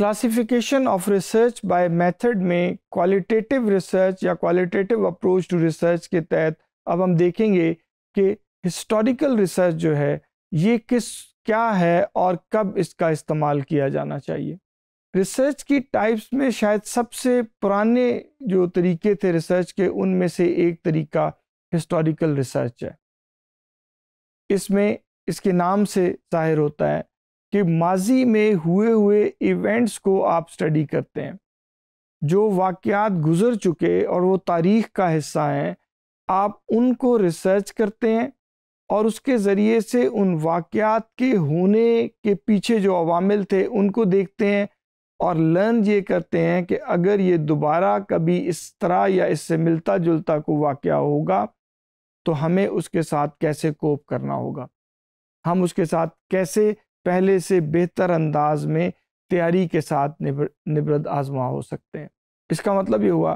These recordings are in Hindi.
classification of research by method में क्वालिटेटिव रिसर्च या क्वालिटेटिव अप्रोच टू रिसर्च के तहत अब हम देखेंगे कि हिस्टोरिकल रिसर्च जो है ये किस क्या है और कब इसका इस्तेमाल किया जाना चाहिए रिसर्च की टाइप्स में शायद सबसे पुराने जो तरीके थे रिसर्च के उनमें से एक तरीका हिस्टोरिकल रिसर्च है इसमें इसके नाम से जाहिर होता है कि माजी में हुए हुए इवेंट्स को आप स्टडी करते हैं जो वाक़ात गुज़र चुके और वो तारीख़ का हिस्सा हैं आप उनको रिसर्च करते हैं और उसके ज़रिए से उन वाक़ात के होने के पीछे जो अवामिल थे उनको देखते हैं और लर्न ये करते हैं कि अगर ये दोबारा कभी इस तरह या इससे मिलता जुलता को वाक़ होगा तो हमें उसके साथ कैसे कोप करना होगा हम उसके साथ कैसे पहले से बेहतर अंदाज में तैयारी के साथ निबरद आजमा हो सकते हैं इसका मतलब ये हुआ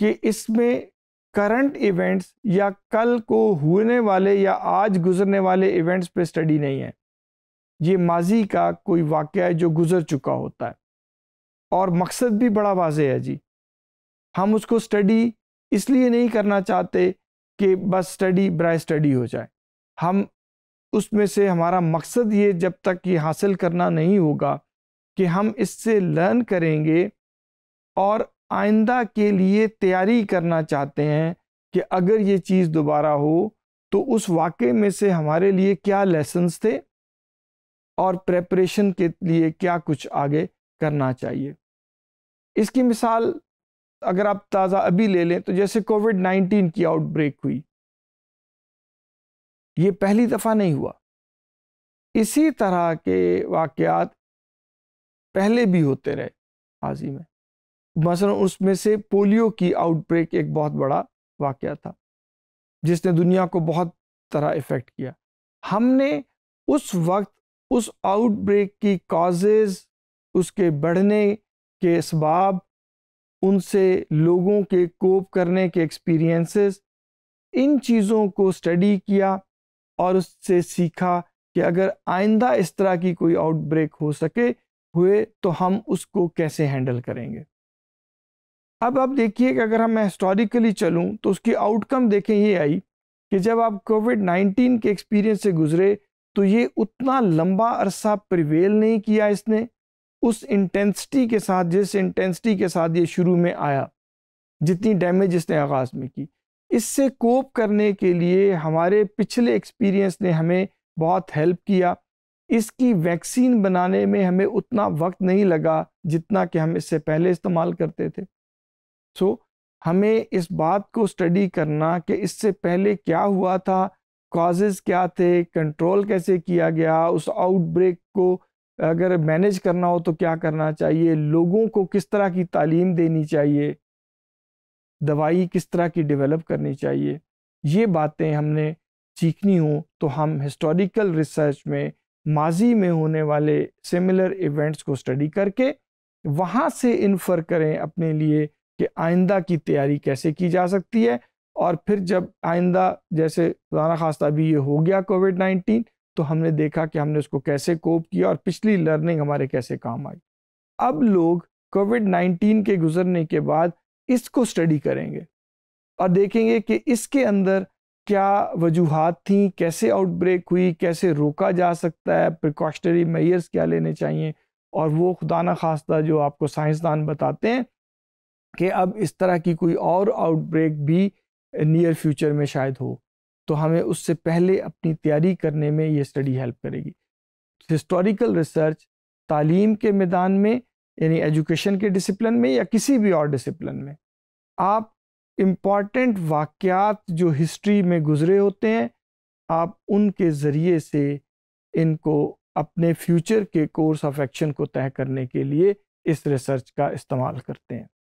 कि इसमें करंट इवेंट्स या कल को होने वाले या आज गुजरने वाले इवेंट्स पे स्टडी नहीं है ये माजी का कोई वाक़ है जो गुजर चुका होता है और मकसद भी बड़ा वाज है जी हम उसको स्टडी इसलिए नहीं करना चाहते कि बस स्टडी ब्राय स्टडी हो जाए हम उसमें से हमारा मकसद ये जब तक ये हासिल करना नहीं होगा कि हम इससे लर्न करेंगे और आइंदा के लिए तैयारी करना चाहते हैं कि अगर ये चीज़ दोबारा हो तो उस वाक़े में से हमारे लिए क्या लेसन्स थे और प्रेपरेशन के लिए क्या कुछ आगे करना चाहिए इसकी मिसाल अगर आप ताज़ा अभी ले लें तो जैसे कोविड नाइन्टीन की आउटब्रेक हुई ये पहली दफ़ा नहीं हुआ इसी तरह के वाक़ात पहले भी होते रहे माजी में मसला उसमें से पोलियो की आउटब्रेक एक बहुत बड़ा वाक़ था जिसने दुनिया को बहुत तरह इफ़ेक्ट किया हमने उस वक्त उस आउटब्रेक की काजेज उसके बढ़ने के इसबाब उनसे लोगों के कोप करने के एक्सपीरियंसेस इन चीज़ों को स्टडी किया और उससे सीखा कि अगर आइंदा इस तरह की कोई आउटब्रेक हो सके हुए तो हम उसको कैसे हैंडल करेंगे अब आप देखिए कि अगर हम हिस्टोरिकली चलूं तो उसकी आउटकम देखें ये आई कि जब आप कोविड 19 के एक्सपीरियंस से गुजरे तो ये उतना लंबा अरसा प्रिवेल नहीं किया इसने उस इंटेंसिटी के साथ जिस इंटेंसिटी के साथ ये शुरू में आया जितनी डैमेज इसने आगाज़ में की इससे कोप करने के लिए हमारे पिछले एक्सपीरियंस ने हमें बहुत हेल्प किया इसकी वैक्सीन बनाने में हमें उतना वक्त नहीं लगा जितना कि हम इससे पहले इस्तेमाल करते थे सो so, हमें इस बात को स्टडी करना कि इससे पहले क्या हुआ था कॉजेज़ क्या थे कंट्रोल कैसे किया गया उस आउटब्रेक को अगर मैनेज करना हो तो क्या करना चाहिए लोगों को किस तरह की तालीम देनी चाहिए दवाई किस तरह की डेवलप करनी चाहिए ये बातें हमने सीखनी हो तो हम हिस्टोरिकल रिसर्च में माजी में होने वाले सिमिलर इवेंट्स को स्टडी करके वहाँ से इन्फर करें अपने लिए कि आइंदा की तैयारी कैसे की जा सकती है और फिर जब आइंदा जैसे खुदा खास्ता अभी ये हो गया कोविड नाइन्टीन तो हमने देखा कि हमने उसको कैसे कोप किया और पिछली लर्निंग हमारे कैसे काम आई अब लोग कोविड नाइन्टीन के गुजरने के बाद इसको स्टडी करेंगे और देखेंगे कि इसके अंदर क्या वजूहत थी कैसे आउटब्रेक हुई कैसे रोका जा सकता है प्रिकॉशनरी मेयर्स क्या लेने चाहिए और वो खुदा न खास्ता जो आपको साइंसदान बताते हैं कि अब इस तरह की कोई और आउटब्रेक भी नियर फ्यूचर में शायद हो तो हमें उससे पहले अपनी तैयारी करने में ये स्टडी हेल्प करेगी हिस्टोरिकल रिसर्च तालीम के मैदान में यानी एजुकेशन के डिसिप्लिन में या किसी भी और डिसिप्लिन में आप इम्पॉर्टेंट वाक़ात जो हिस्ट्री में गुज़रे होते हैं आप उनके ज़रिए से इनको अपने फ्यूचर के कोर्स ऑफ एक्शन को तय करने के लिए इस रिसर्च का इस्तेमाल करते हैं